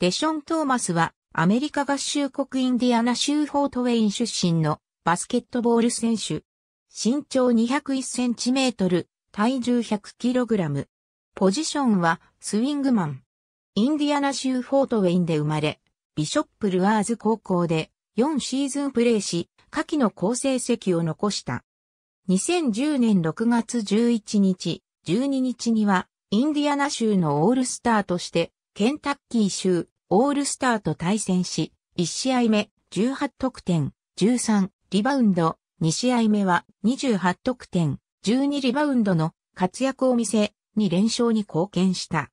デション・トーマスはアメリカ合衆国インディアナ州フォートウェイン出身のバスケットボール選手。身長2 0 1トル、体重1 0 0ラム。ポジションはスウィングマン。インディアナ州フォートウェインで生まれ、ビショップルアーズ高校で4シーズンプレーし、下記の好成績を残した。2010年6月11日、12日にはインディアナ州のオールスターとしてケンタッキー州、オールスターと対戦し、1試合目、18得点、13リバウンド、2試合目は28得点、12リバウンドの活躍を見せ、2連勝に貢献した。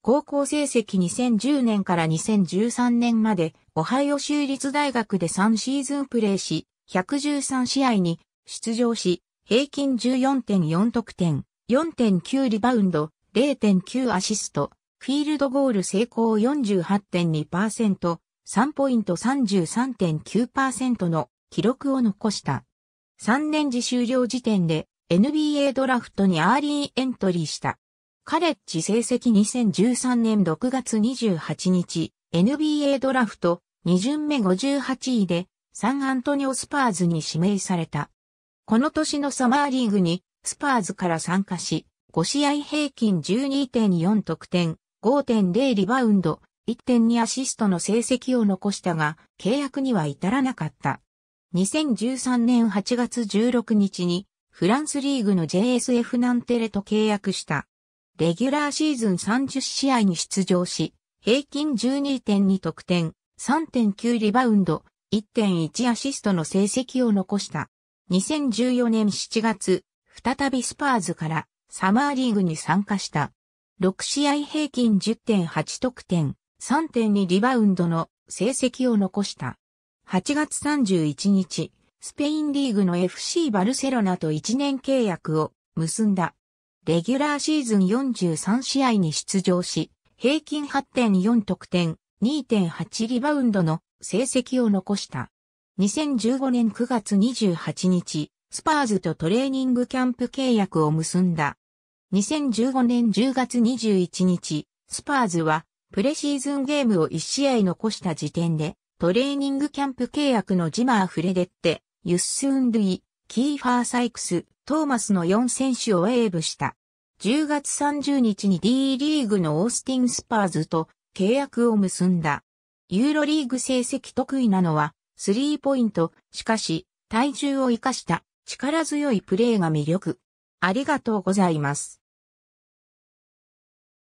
高校成績2010年から2013年まで、オハイオ州立大学で3シーズンプレーし、113試合に出場し、平均14.4得点、4.9リバウンド、0.9アシスト、フィールドゴール成功48.2%、3ポイント33.9%の記録を残した。3年時終了時点で NBA ドラフトにアーリーエントリーした。カレッジ成績2013年6月28日、NBA ドラフト2巡目58位でサンアントニオスパーズに指名された。この年のサマーリーグにスパーズから参加し、5試合平均12.4得点、5.0リバウンド、1.2アシストの成績を残したが、契約には至らなかった。2013年8月16日に、フランスリーグの JSF ナンテレと契約した。レギュラーシーズン30試合に出場し、平均12.2得点、3.9リバウンド、1.1アシストの成績を残した。2014年7月、再びスパーズからサマーリーグに参加した。6試合平均10.8得点、3.2リバウンドの成績を残した。8月31日、スペインリーグの FC バルセロナと1年契約を結んだ。レギュラーシーズン43試合に出場し、平均8.4得点、2.8リバウンドの成績を残した。2015年9月28日、スパーズとトレーニングキャンプ契約を結んだ。2015年10月21日、スパーズはプレシーズンゲームを1試合残した時点でトレーニングキャンプ契約のジマー・フレデッテ、ユッスン・ルイ、キーファー・サイクス、トーマスの4選手をウェーブした。10月30日に D リーグのオースティン・スパーズと契約を結んだ。ユーロリーグ成績得意なのはスリーポイント、しかし体重を生かした力強いプレーが魅力。ありがとうございます。